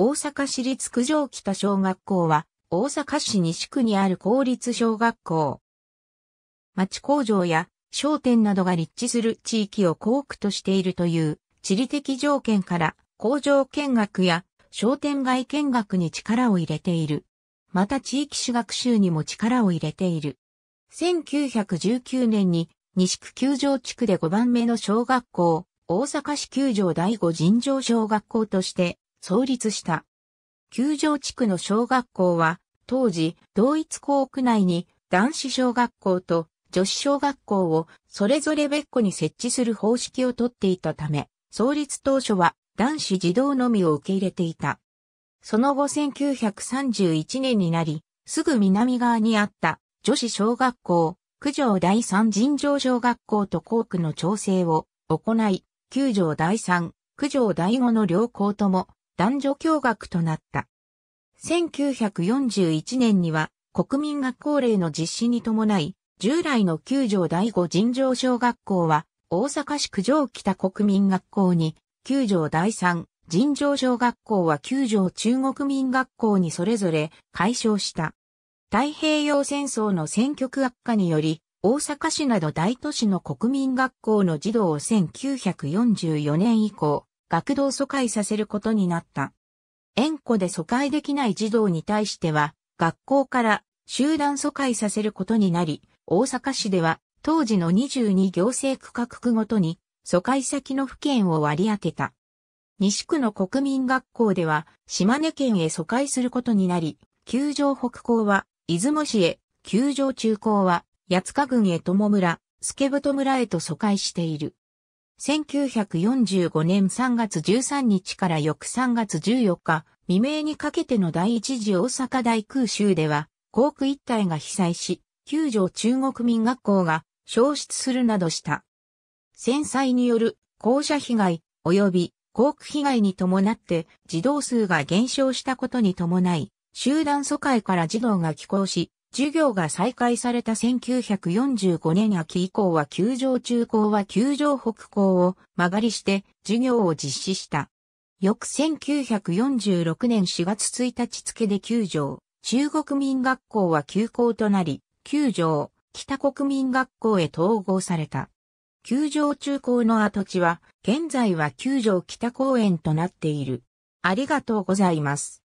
大阪市立九条北小学校は、大阪市西区にある公立小学校。町工場や商店などが立地する地域を校区としているという地理的条件から工場見学や商店街見学に力を入れている。また地域主学習にも力を入れている。1919年に西区九条地区で5番目の小学校、大阪市九条第五尋常小学校として創立した。球場地区の小学校は、当時、同一校区内に男子小学校と女子小学校をそれぞれ別個に設置する方式をとっていたため、創立当初は男子児童のみを受け入れていた。その後1931年になり、すぐ南側にあった女子小学校、九条第三尋常小学校と校区の調整を行い、九条第三、九条第五の両校とも男女共学となった。1941年には国民学校令の実施に伴い、従来の9条第5尋常小学校は、大阪市九条北国民学校に、9条第3尋常小学校は9条中国民学校にそれぞれ解消した。太平洋戦争の戦局悪化により、大阪市など大都市の国民学校の児童を1944年以降、学童疎開させることになった。縁故で疎開できない児童に対しては、学校から集団疎開させることになり、大阪市では当時の22行政区画区ごとに疎開先の府県を割り当てた。西区の国民学校では島根県へ疎開することになり、球場北校は出雲市へ、球場中高は八塚郡へ友村、助太村へと疎開している。1945年3月13日から翌3月14日、未明にかけての第一次大阪大空襲では、航空一帯が被災し、九条中国民学校が消失するなどした。戦災による校舎被害及び航空被害に伴って児童数が減少したことに伴い、集団疎開から児童が帰校し、授業が再開された1945年秋以降は球場中高は球場北高を曲がりして授業を実施した。翌1946年4月1日付で球場、中国民学校は休校となり、球場、北国民学校へ統合された。球場中高の跡地は、現在は球場北公園となっている。ありがとうございます。